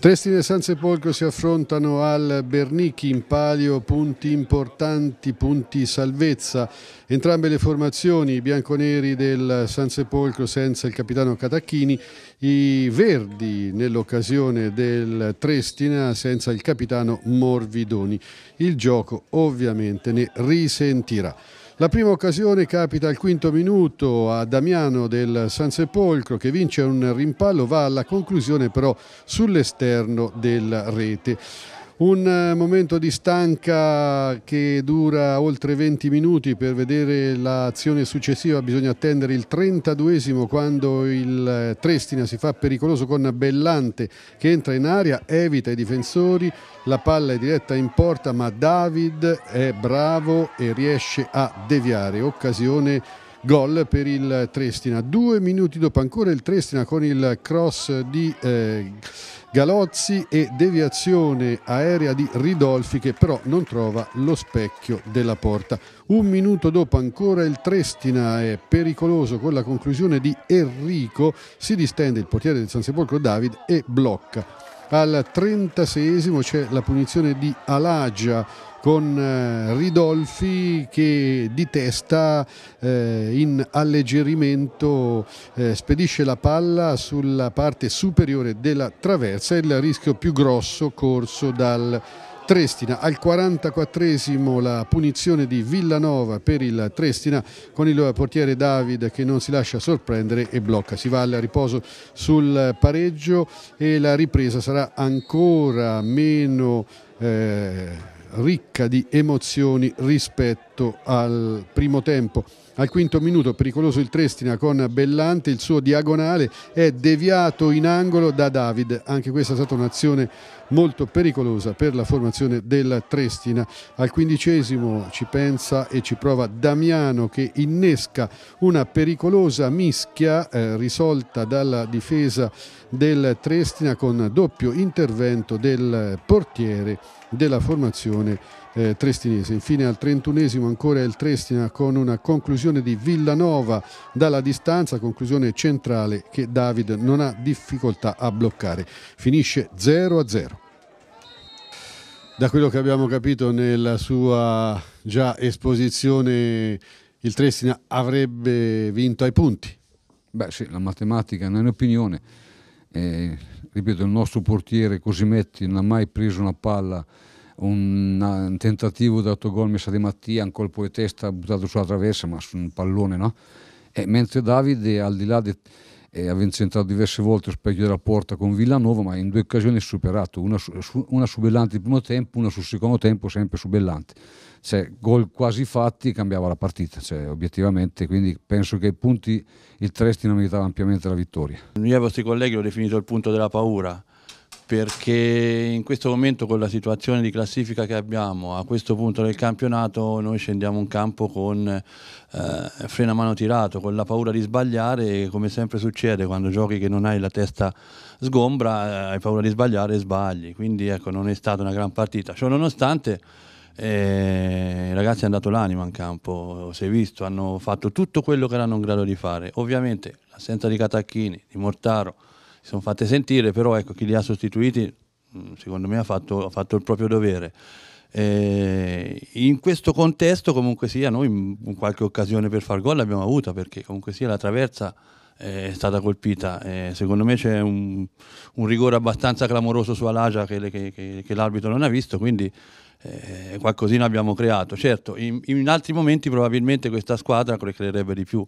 Tresti del San Sepolcro si affrontano al Bernicchi in palio, punti importanti, punti salvezza. Entrambe le formazioni, i bianconeri del San Sepolcro senza il capitano Catacchini, i verdi nell'occasione del Trestina senza il capitano Morvidoni. Il gioco ovviamente ne risentirà. La prima occasione capita al quinto minuto a Damiano del San Sepolcro che vince un rimpallo, va alla conclusione però sull'esterno della rete. Un eh, momento di stanca che dura oltre 20 minuti per vedere l'azione successiva, bisogna attendere il 32esimo quando il eh, Trestina si fa pericoloso con Bellante che entra in aria, evita i difensori, la palla è diretta in porta ma David è bravo e riesce a deviare, occasione Gol per il Trestina. Due minuti dopo ancora il Trestina con il cross di eh, Galozzi e deviazione aerea di Ridolfi che però non trova lo specchio della porta. Un minuto dopo ancora il Trestina è pericoloso con la conclusione di Enrico, si distende il portiere del San Sepolcro David e blocca al 36 c'è la punizione di Alagia con eh, Ridolfi che di testa eh, in alleggerimento eh, spedisce la palla sulla parte superiore della traversa il rischio più grosso corso dal Trestina. Al 44esimo la punizione di Villanova per il Trestina con il portiere David che non si lascia sorprendere e blocca. Si va al riposo sul pareggio e la ripresa sarà ancora meno eh, ricca di emozioni rispetto fatto al primo tempo. Al quinto minuto pericoloso il Trestina con Bellante, il suo diagonale è deviato in angolo da David, anche questa è stata un'azione molto pericolosa per la formazione del Trestina. Al quindicesimo ci pensa e ci prova Damiano che innesca una pericolosa mischia eh, risolta dalla difesa del Trestina con doppio intervento del portiere della formazione eh, trestinese. Infine al 31 esimo ancora il Trestina con una conclusione di Villanova dalla distanza, conclusione centrale che David non ha difficoltà a bloccare. Finisce 0 0. Da quello che abbiamo capito nella sua già esposizione il Trestina avrebbe vinto ai punti. Beh sì, la matematica non è un'opinione. Eh, ripeto, il nostro portiere Cosimetti non ha mai preso una palla un, tentativo di autogol messa di Mattia, un colpo di testa buttato sulla traversa, ma su un pallone, no? E mentre Davide, al di là di eh, avendo centrato diverse volte lo specchio della porta con Villanova, ma in due occasioni è superato, una su, una su Bellanti il primo tempo, una sul secondo tempo, sempre su Bellanti. Cioè, gol quasi fatti cambiava la partita, cioè, obiettivamente, quindi penso che i punti il non meritava ampiamente la vittoria. Io ai vostri colleghi l'ho definito il punto della paura, perché in questo momento con la situazione di classifica che abbiamo a questo punto del campionato noi scendiamo in campo con eh, freno a mano tirato, con la paura di sbagliare e come sempre succede quando giochi che non hai la testa sgombra eh, hai paura di sbagliare e sbagli, quindi ecco non è stata una gran partita, ciò nonostante eh, i ragazzi hanno dato l'anima in campo, si è visto, hanno fatto tutto quello che erano in grado di fare, ovviamente l'assenza di Catacchini, di Mortaro, si sono fatte sentire, però ecco, chi li ha sostituiti mm, secondo me ha fatto, ha fatto il proprio dovere. Eh, in questo contesto comunque sia noi in mm, qualche occasione per far gol l'abbiamo avuta perché comunque sia la traversa eh, è stata colpita. Eh, secondo me c'è un, un, rigore abbastanza clamoroso su Alagia che, che, che, che l'arbitro non ha visto, quindi eh, qualcosina abbiamo creato. Certo, in, in altri momenti probabilmente questa squadra creerebbe di più.